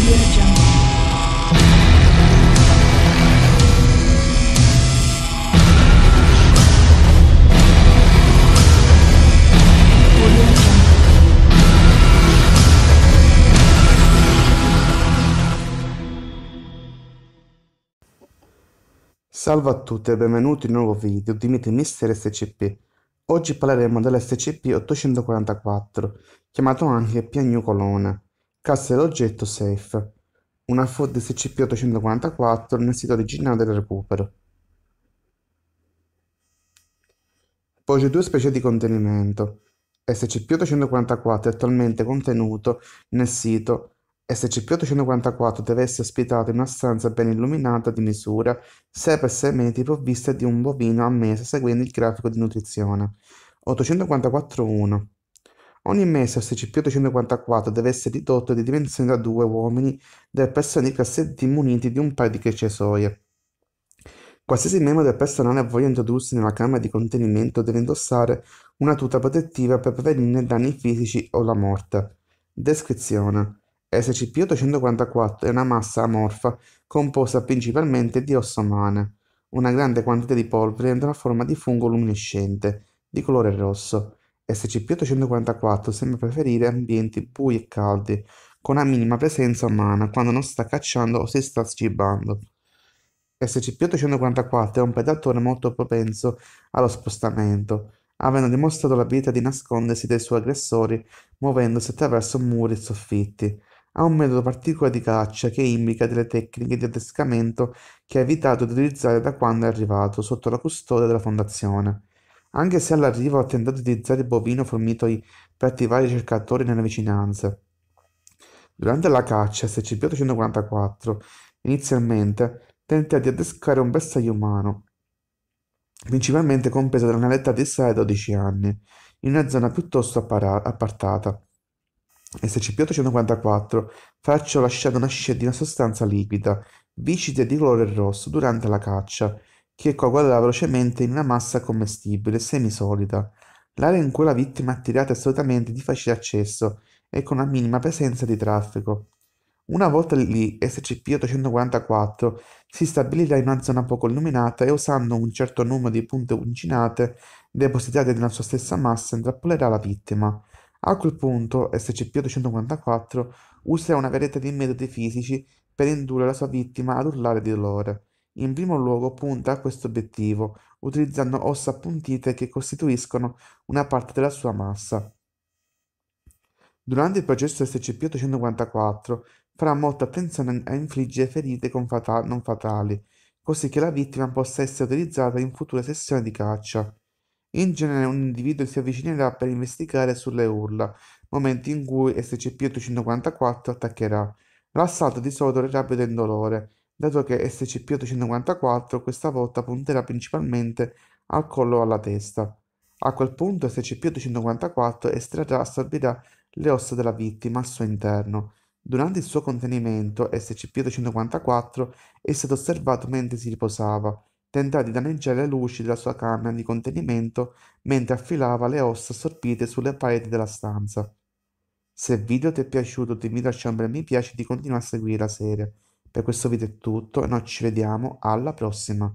Audio Salve a tutti e benvenuti in un nuovo video di Meet Mister SCP. Oggi parleremo dell'SCP-844, chiamato anche Colonna, Cassa Casteloggetto Safe, una FOD SCP-844 nel sito originale del recupero. Poi c'è due specie di contenimento. SCP-844 è attualmente contenuto nel sito SCP-844 deve essere ospitato in una stanza ben illuminata di misura 6x6 metri provvista di un bovino a mese seguendo il grafico di nutrizione 844-1 Ogni mese SCP-844 deve essere ridotto di dimensioni da due uomini da persone di classe D muniti di un paio di crecesoie. Qualsiasi membro del personale voglia introdursi nella camera di contenimento deve indossare una tuta protettiva per prevenire danni fisici o la morte. Descrizione SCP-844 è una massa amorfa composta principalmente di ossa umane. Una grande quantità di polvere è a forma di fungo luminescente, di colore rosso. SCP-844 sembra preferire ambienti bui e caldi, con una minima presenza umana quando non sta cacciando o si sta cibando. SCP-844 è un predatore molto propenso allo spostamento, avendo dimostrato l'abilità di nascondersi dai suoi aggressori muovendosi attraverso muri e soffitti. Ha un metodo particolare di caccia che implica delle tecniche di adescamento che ha evitato di utilizzare da quando è arrivato sotto la custodia della Fondazione anche se all'arrivo ha tentato di utilizzare il bovino fornito per attivare i ricercatori nelle vicinanze. Durante la caccia SCP-844, inizialmente tenta di adescare un bersaglio umano, principalmente compreso da un'età di 6 a 12 anni, in una zona piuttosto appara- appartata. SCP-844 fa ciò lasciando una scia di una sostanza liquida, viscida di colore rosso durante la caccia, che coagulava velocemente in una massa commestibile semisolida. L'area in cui la vittima è attirata è solitamente di facile accesso e con una minima presenza di traffico. Una volta lì, SCP-844 si stabilirà in una zona poco illuminata e usando un certo numero di punte uncinate depositate nella sua stessa massa intrappolerà la vittima. A quel punto, SCP-844 userà una varietà di metodi fisici per indurre la sua vittima ad urlare di dolore. In primo luogo punta a questo obiettivo utilizzando ossa appuntite che costituiscono una parte della sua massa. Durante il processo SCP-844 farà molta attenzione a infliggere ferite fatali, non fatali, così che la vittima possa essere utilizzata in future sessioni di caccia. In genere un individuo si avvicinerà per investigare sulle urla, momenti in cui SCP-854 attaccherà. L'assalto di solito è rapido e dolore, dato che SCP-854 questa volta punterà principalmente al collo o alla testa. A quel punto SCP-854 estrarrà e assorbirà le ossa della vittima al suo interno. Durante il suo contenimento, SCP-854 è stato osservato mentre si riposava, tentando di danneggiare le luci della sua camera di contenimento mentre affilava le ossa assorbite sulle pareti della stanza. Se il video ti è piaciuto ti invito a lasciare un bel mi piace e ti continuare a seguire la serie. Per questo video è tutto e noi ci vediamo alla prossima.